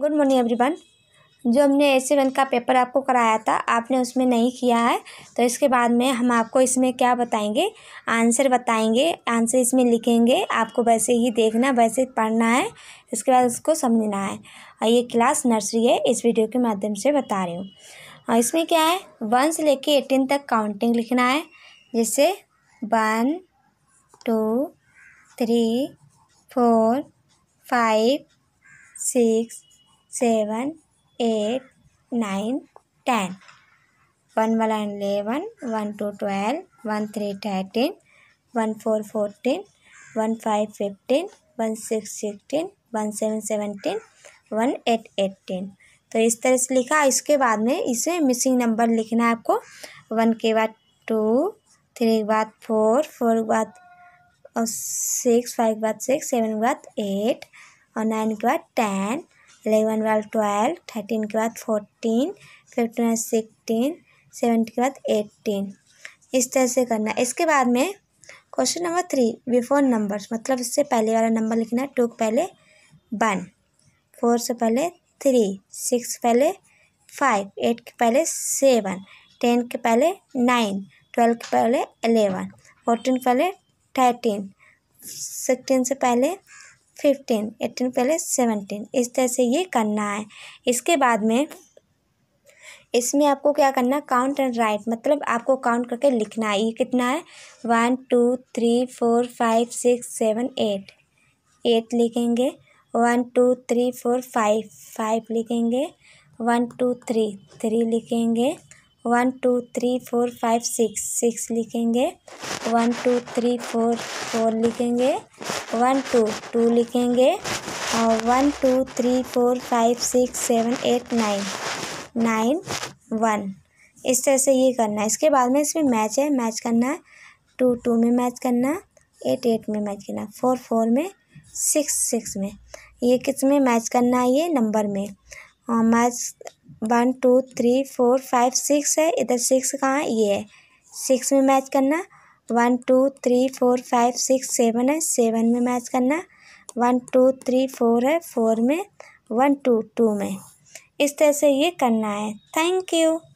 good morning everyone जो हमने S one का पेपर आपको कराया था आपने उसमें नहीं किया है तो इसके बाद में हम आपको इसमें क्या बताएंगे आंसर बताएंगे आंसर इसमें लिखेंगे आपको वैसे ही देखना वैसे पढ़ना है इसके बाद उसको समझना है और ये क्लास नर्सरी है इस वीडियो के माध्यम से बता रही हूँ और इसमें क्या है वन से लेके एटीन तक काउंटिंग लिखना है जैसे one two three four five six seven eight nine ten one one eleven one two twelve one three thirteen one four fourteen one five fifteen one six sixteen one seven seventeen one eight eighteen तो इस तरह से लिखा इसके बाद में इसे missing number लिखना है आपको वन के बाद टू थ्री के बाद फोर फोर के बाद सिक्स फाइव के बाद सिक्स सेवन के बाद एट और नाइन के बाद ten eleven twelve twelve thirteen के बाद फोर्टीन फिफ्टीन बाद सिक्सटीन सेवनटीन के बाद एट्टीन इस तरह से करना इसके बाद में question number three before numbers मतलब इससे पहले वाला नंबर लिखना है टू पहले वन फोर से पहले थ्री सिक्स पहले फाइव एट के पहले सेवन टेन के पहले नाइन ट्वेल्व के पहले एलेवन फोर्टीन के पहले थर्टीन सिक्सटीन से पहले फिफ्टीन एट्टीन पहले सेवनटीन इस तरह से ये करना है इसके बाद में इसमें आपको क्या करना है काउंट एंड राइट मतलब आपको काउंट करके लिखना है ये कितना है one two three four five six seven eight eight लिखेंगे one two three four five five लिखेंगे वन टू थ्री थ्री लिखेंगे one two three four five six six लिखेंगे one two three four four लिखेंगे one two two लिखेंगे और one two three four five six seven eight nine nine one इस तरह से ये करना है इसके बाद में इसमें मैच है मैच करना है टू टू में मैच करना एट एट में मैच करना फोर फोर में सिक्स सिक्स में ये किस में मैच करना है ये नंबर में और match one two three four five six है इधर सिक्स कहाँ है ये है सिक्स में मैच करना one two three four five six seven है सेवन में मैच करना वन टू थ्री फोर है फोर में वन टू टू में इस तरह से ये करना है थैंक यू